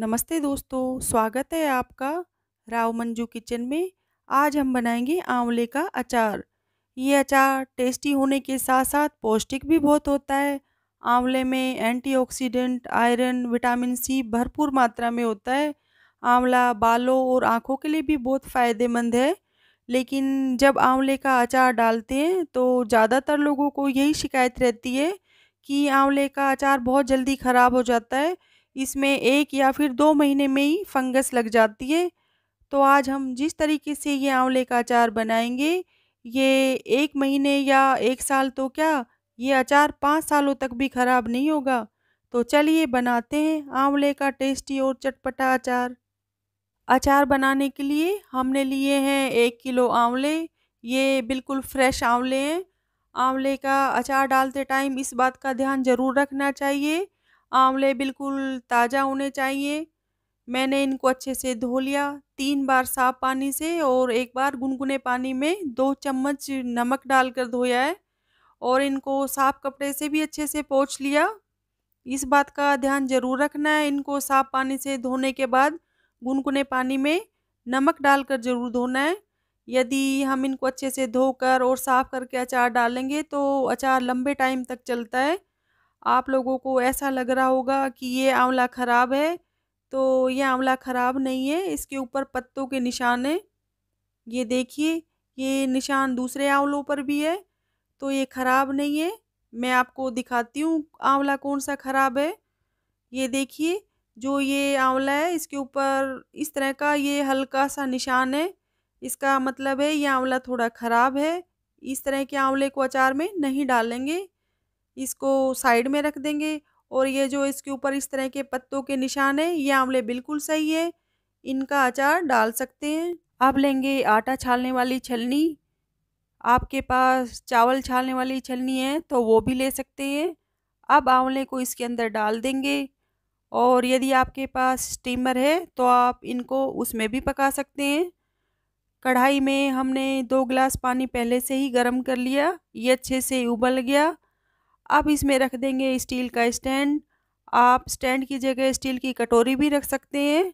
नमस्ते दोस्तों स्वागत है आपका राव मंजू किचन में आज हम बनाएंगे आंवले का अचार ये अचार टेस्टी होने के साथ साथ पौष्टिक भी बहुत होता है आंवले में एंटीऑक्सीडेंट आयरन विटामिन सी भरपूर मात्रा में होता है आंवला बालों और आँखों के लिए भी बहुत फ़ायदेमंद है लेकिन जब आंवले का अचार डालते हैं तो ज़्यादातर लोगों को यही शिकायत रहती है कि आंवले का अचार बहुत जल्दी ख़राब हो जाता है इसमें एक या फिर दो महीने में ही फंगस लग जाती है तो आज हम जिस तरीके से ये आंवले का अचार बनाएंगे ये एक महीने या एक साल तो क्या ये अचार पाँच सालों तक भी ख़राब नहीं होगा तो चलिए बनाते हैं आंवले का टेस्टी और चटपटा अचार अचार बनाने के लिए हमने लिए हैं एक किलो आंवले ये बिल्कुल फ्रेश आंवले हैं आंवले का अचार डालते टाइम इस बात का ध्यान ज़रूर रखना चाहिए आंवले बिल्कुल ताज़ा होने चाहिए मैंने इनको अच्छे से धो लिया तीन बार साफ़ पानी से और एक बार गुनगुने पानी में दो चम्मच नमक डालकर धोया है और इनको साफ़ कपड़े से भी अच्छे से पोछ लिया इस बात का ध्यान ज़रूर रखना है इनको साफ़ पानी से धोने के बाद गुनगुने पानी में नमक डालकर ज़रूर धोना है यदि हम इनको अच्छे से धोकर और साफ़ करके अचार डालेंगे तो अचार लंबे टाइम तक चलता है आप लोगों को ऐसा लग रहा होगा कि ये आंवला ख़राब है तो ये आंवला ख़राब नहीं है इसके ऊपर पत्तों के निशान हैं ये देखिए ये निशान दूसरे आंवलों पर भी है तो ये ख़राब नहीं है मैं आपको दिखाती हूँ आंवला कौन सा ख़राब है ये देखिए जो ये आंवला है इसके ऊपर इस तरह का ये हल्का सा निशान है इसका मतलब है ये आंवला थोड़ा ख़राब है इस तरह के आंवले को अचार में नहीं डालेंगे इसको साइड में रख देंगे और ये जो इसके ऊपर इस तरह के पत्तों के निशान हैं ये आंवले बिल्कुल सही है इनका अचार डाल सकते हैं आप लेंगे आटा छालने वाली छलनी आपके पास चावल छालने वाली छलनी है तो वो भी ले सकते हैं अब आंवले को इसके अंदर डाल देंगे और यदि आपके पास स्टीमर है तो आप इनको उसमें भी पका सकते हैं कढ़ाई में हमने दो गिलास पानी पहले से ही गर्म कर लिया ये अच्छे से उबल गया अब इसमें रख देंगे स्टील का स्टैंड आप स्टैंड की जगह स्टील की कटोरी भी रख सकते हैं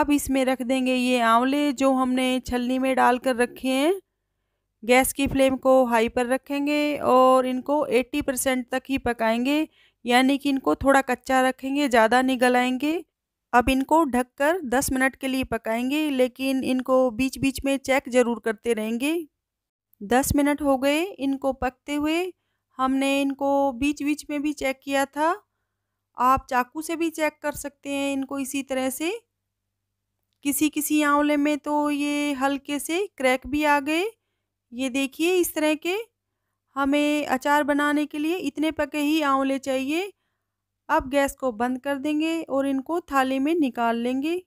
अब इसमें रख देंगे ये आंवले जो हमने छलनी में डाल कर रखे हैं गैस की फ्लेम को हाई पर रखेंगे और इनको 80 परसेंट तक ही पकाएंगे यानी कि इनको थोड़ा कच्चा रखेंगे ज़्यादा नहीं गलाएंगे अब इनको ढककर 10 मिनट के लिए पकाएंगे लेकिन इनको बीच बीच में चेक ज़रूर करते रहेंगे 10 मिनट हो गए इनको पकते हुए हमने इनको बीच बीच में भी चेक किया था आप चाकू से भी चेक कर सकते हैं इनको इसी तरह से किसी किसी आंवले में तो ये हल्के से क्रैक भी आ गए ये देखिए इस तरह के हमें अचार बनाने के लिए इतने पके ही आंवले चाहिए अब गैस को बंद कर देंगे और इनको थाली में निकाल लेंगे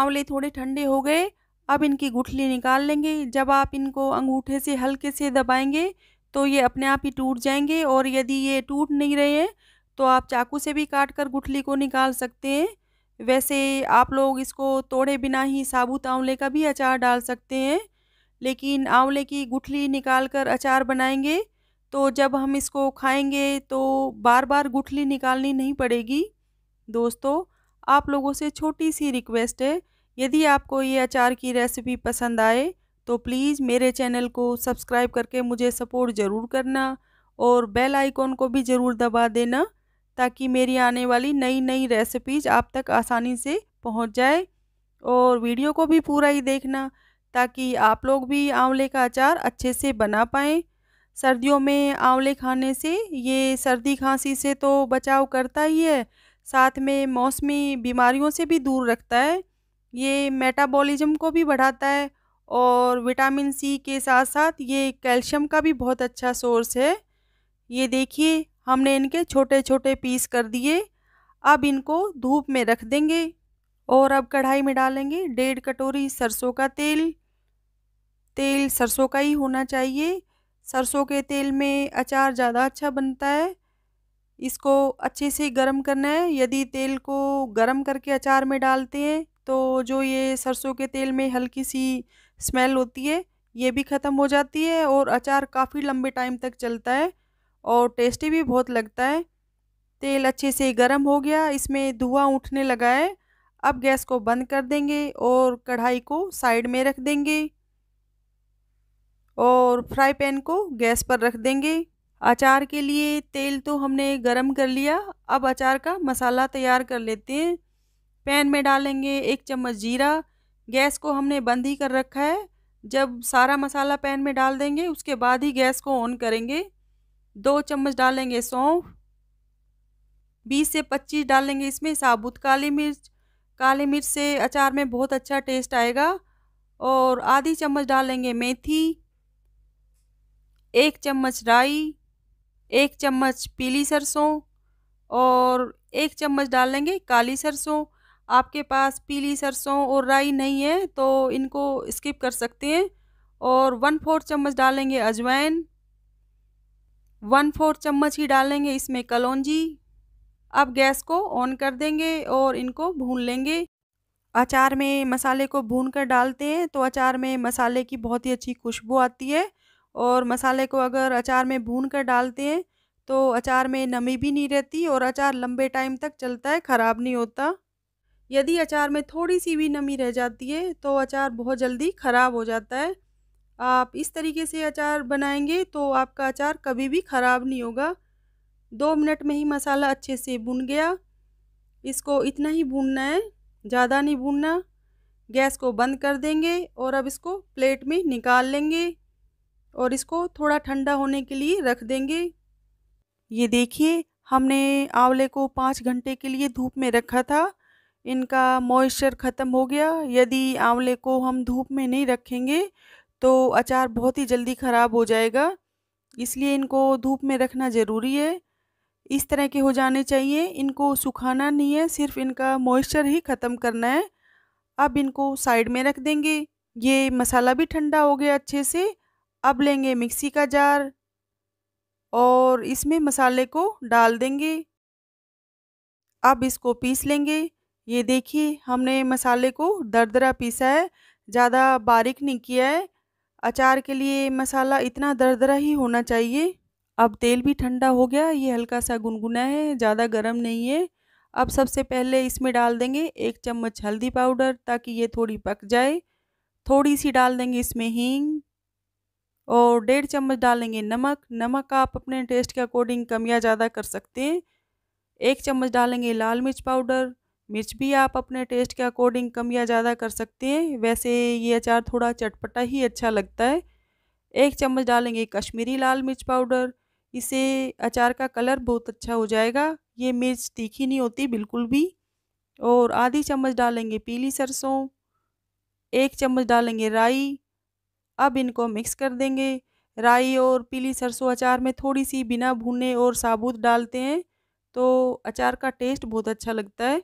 आंवले थोड़े ठंडे हो गए अब इनकी गुठली निकाल लेंगे जब आप इनको अंगूठे से हल्के से दबाएंगे तो ये अपने आप ही टूट जाएंगे और यदि ये टूट नहीं रहे हैं तो आप चाकू से भी काट कर गुठली को निकाल सकते हैं वैसे आप लोग इसको तोड़े बिना ही साबुत आंवले का भी अचार डाल सकते हैं लेकिन आंवले की गुठली निकाल कर अचार बनाएंगे तो जब हम इसको खाएंगे तो बार बार गुठली निकालनी नहीं पड़ेगी दोस्तों आप लोगों से छोटी सी रिक्वेस्ट है यदि आपको ये अचार की रेसिपी पसंद आए तो प्लीज़ मेरे चैनल को सब्सक्राइब करके मुझे सपोर्ट ज़रूर करना और बेल आइकॉन को भी ज़रूर दबा देना ताकि मेरी आने वाली नई नई रेसिपीज़ आप तक आसानी से पहुंच जाए और वीडियो को भी पूरा ही देखना ताकि आप लोग भी आंवले का अचार अच्छे से बना पाएँ सर्दियों में आंवले खाने से ये सर्दी खांसी से तो बचाव करता ही है साथ में मौसमी बीमारियों से भी दूर रखता है ये मेटाबॉलिज्म को भी बढ़ाता है और विटामिन सी के साथ साथ ये कैल्शियम का भी बहुत अच्छा सोर्स है ये देखिए हमने इनके छोटे छोटे पीस कर दिए अब इनको धूप में रख देंगे और अब कढ़ाई में डालेंगे डेढ़ कटोरी सरसों का तेल तेल सरसों का ही होना चाहिए सरसों के तेल में अचार ज़्यादा अच्छा बनता है इसको अच्छे से गर्म करना है यदि तेल को गर्म करके अचार में डालते हैं तो जो ये सरसों के तेल में हल्की सी स्मेल होती है ये भी ख़त्म हो जाती है और अचार काफ़ी लंबे टाइम तक चलता है और टेस्टी भी बहुत लगता है तेल अच्छे से गर्म हो गया इसमें धुआं उठने लगा है अब गैस को बंद कर देंगे और कढ़ाई को साइड में रख देंगे और फ्राई पैन को गैस पर रख देंगे अचार के लिए तेल तो हमने गरम कर लिया अब अचार का मसाला तैयार कर लेते हैं पैन में डालेंगे एक चम्मच जीरा गैस को हमने बंद ही कर रखा है जब सारा मसाला पैन में डाल देंगे उसके बाद ही गैस को ऑन करेंगे दो चम्मच डालेंगे सौंफ बीस से पच्चीस डालेंगे इसमें साबुत काली मिर्च काली मिर्च से अचार में बहुत अच्छा टेस्ट आएगा और आधी चम्मच डालेंगे मेथी एक चम्मच राई एक चम्मच पीली सरसों और एक चम्मच डालेंगे काली सरसों आपके पास पीली सरसों और राई नहीं है तो इनको स्किप कर सकते हैं और वन फोर्थ चम्मच डालेंगे अजवाइन वन फोर्थ चम्मच ही डालेंगे इसमें कलौजी अब गैस को ऑन कर देंगे और इनको भून लेंगे अचार में मसाले को भून कर डालते हैं तो अचार में मसाले की बहुत ही अच्छी खुशबू आती है और मसाले को अगर अचार में भून कर डालते हैं तो अचार में नमी भी नहीं रहती और अचार लंबे टाइम तक चलता है ख़राब नहीं होता यदि अचार में थोड़ी सी भी नमी रह जाती है तो अचार बहुत जल्दी ख़राब हो जाता है आप इस तरीके से अचार बनाएंगे तो आपका अचार कभी भी ख़राब नहीं होगा दो मिनट में ही मसाला अच्छे से भुन गया इसको इतना ही भूनना है ज़्यादा नहीं भूनना गैस को बंद कर देंगे और अब इसको प्लेट में निकाल लेंगे और इसको थोड़ा ठंडा होने के लिए रख देंगे ये देखिए हमने आंवले को पाँच घंटे के लिए धूप में रखा था इनका मॉइस्चर ख़त्म हो गया यदि आंवले को हम धूप में नहीं रखेंगे तो अचार बहुत ही जल्दी ख़राब हो जाएगा इसलिए इनको धूप में रखना ज़रूरी है इस तरह के हो जाने चाहिए इनको सुखाना नहीं है सिर्फ इनका मॉइस्चर ही ख़त्म करना है अब इनको साइड में रख देंगे ये मसाला भी ठंडा हो गया अच्छे से अब लेंगे मिक्सी का जार और इसमें मसाले को डाल देंगे अब इसको पीस लेंगे ये देखिए हमने मसाले को दरदरा पीसा है ज़्यादा बारीक नहीं किया है अचार के लिए मसाला इतना दरदरा ही होना चाहिए अब तेल भी ठंडा हो गया ये हल्का सा गुनगुना है ज़्यादा गर्म नहीं है अब सबसे पहले इसमें डाल देंगे एक चम्मच हल्दी पाउडर ताकि ये थोड़ी पक जाए थोड़ी सी डाल देंगे इसमें हींग और डेढ़ चम्मच डालेंगे नमक नमक आप अपने टेस्ट के अकॉर्डिंग कम या ज़्यादा कर सकते हैं एक चम्मच डालेंगे लाल मिर्च पाउडर मिर्च भी आप अपने टेस्ट के अकॉर्डिंग कम या ज़्यादा कर सकते हैं वैसे ये अचार थोड़ा चटपटा ही अच्छा लगता है एक चम्मच डालेंगे कश्मीरी लाल मिर्च पाउडर इससे अचार का कलर बहुत अच्छा हो जाएगा ये मिर्च तीखी नहीं होती बिल्कुल भी और आधी चम्मच डालेंगे पीली सरसों एक चम्मच डालेंगे राई अब इनको मिक्स कर देंगे राई और पीली सरसों अचार में थोड़ी सी बिना भुने और साबुत डालते हैं तो अचार का टेस्ट बहुत अच्छा लगता है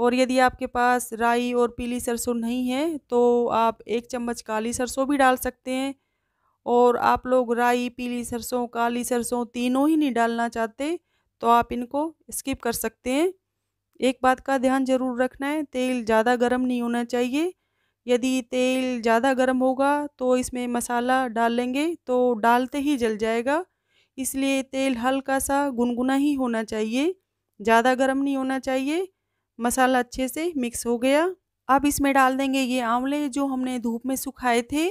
और यदि आपके पास राई और पीली सरसों नहीं है तो आप एक चम्मच काली सरसों भी डाल सकते हैं और आप लोग राई पीली सरसों काली सरसों तीनों ही नहीं डालना चाहते तो आप इनको स्किप कर सकते हैं एक बात का ध्यान ज़रूर रखना है तेल ज़्यादा गर्म नहीं होना चाहिए यदि तेल ज़्यादा गर्म होगा तो इसमें मसाला डालेंगे तो डालते ही जल जाएगा इसलिए तेल हल्का सा गुनगुना ही होना चाहिए ज़्यादा गर्म नहीं होना चाहिए मसाला अच्छे से मिक्स हो गया अब इसमें डाल देंगे ये आंवले जो हमने धूप में सुखाए थे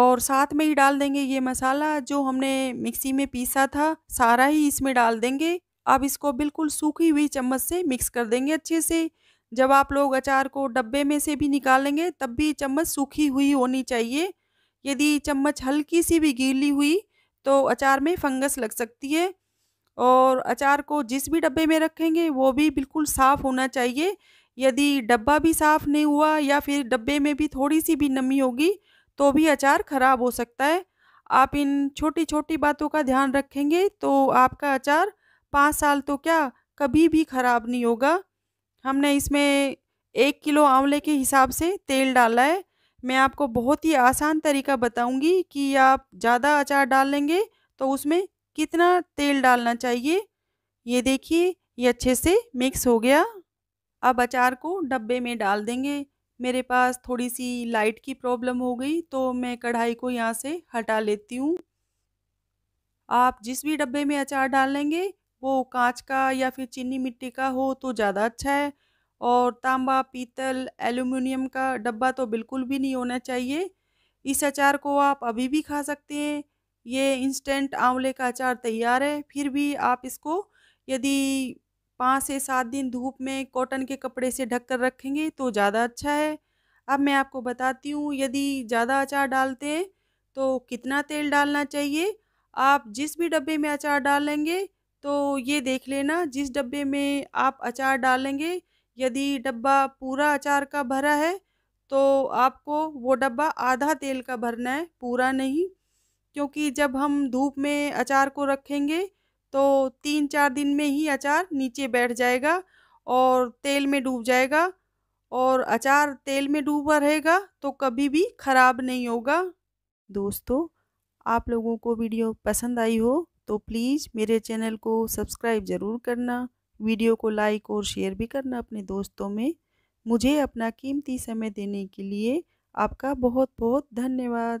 और साथ में ही डाल देंगे ये मसाला जो हमने मिक्सी में पीसा था सारा ही इसमें डाल देंगे अब इसको बिल्कुल सूखी हुई चम्मच से मिक्स कर देंगे अच्छे से जब आप लोग अचार को डब्बे में से भी निकालेंगे तब भी चम्मच सूखी हुई होनी चाहिए यदि चम्मच हल्की सी भी गीली हुई तो अचार में फंगस लग सकती है और अचार को जिस भी डब्बे में रखेंगे वो भी बिल्कुल साफ़ होना चाहिए यदि डब्बा भी साफ़ नहीं हुआ या फिर डब्बे में भी थोड़ी सी भी नमी होगी तो भी अचार ख़राब हो सकता है आप इन छोटी छोटी बातों का ध्यान रखेंगे तो आपका अचार पाँच साल तो क्या कभी भी ख़राब नहीं होगा हमने इसमें एक किलो आंवले के हिसाब से तेल डाला है मैं आपको बहुत ही आसान तरीका बताऊंगी कि आप ज़्यादा अचार डाल लेंगे तो उसमें कितना तेल डालना चाहिए ये देखिए ये अच्छे से मिक्स हो गया अब अचार को डब्बे में डाल देंगे मेरे पास थोड़ी सी लाइट की प्रॉब्लम हो गई तो मैं कढ़ाई को यहाँ से हटा लेती हूँ आप जिस भी डब्बे में अचार डाल लेंगे वो कांच का या फिर चीनी मिट्टी का हो तो ज़्यादा अच्छा है और तांबा पीतल एल्यूमिनियम का डब्बा तो बिल्कुल भी नहीं होना चाहिए इस अचार को आप अभी भी खा सकते हैं ये इंस्टेंट आंवले का अचार तैयार है फिर भी आप इसको यदि पाँच से सात दिन धूप में कॉटन के कपड़े से ढक कर रखेंगे तो ज़्यादा अच्छा है अब मैं आपको बताती हूँ यदि ज़्यादा अचार डालते हैं तो कितना तेल डालना चाहिए आप जिस भी डब्बे में अचार डालेंगे तो ये देख लेना जिस डब्बे में आप अचार डालेंगे यदि डब्बा पूरा अचार का भरा है तो आपको वो डब्बा आधा तेल का भरना है पूरा नहीं क्योंकि जब हम धूप में अचार को रखेंगे तो तीन चार दिन में ही अचार नीचे बैठ जाएगा और तेल में डूब जाएगा और अचार तेल में डूबा रहेगा तो कभी भी ख़राब नहीं होगा दोस्तों आप लोगों को वीडियो पसंद आई हो तो प्लीज़ मेरे चैनल को सब्सक्राइब ज़रूर करना वीडियो को लाइक और शेयर भी करना अपने दोस्तों में मुझे अपना कीमती समय देने के लिए आपका बहुत बहुत धन्यवाद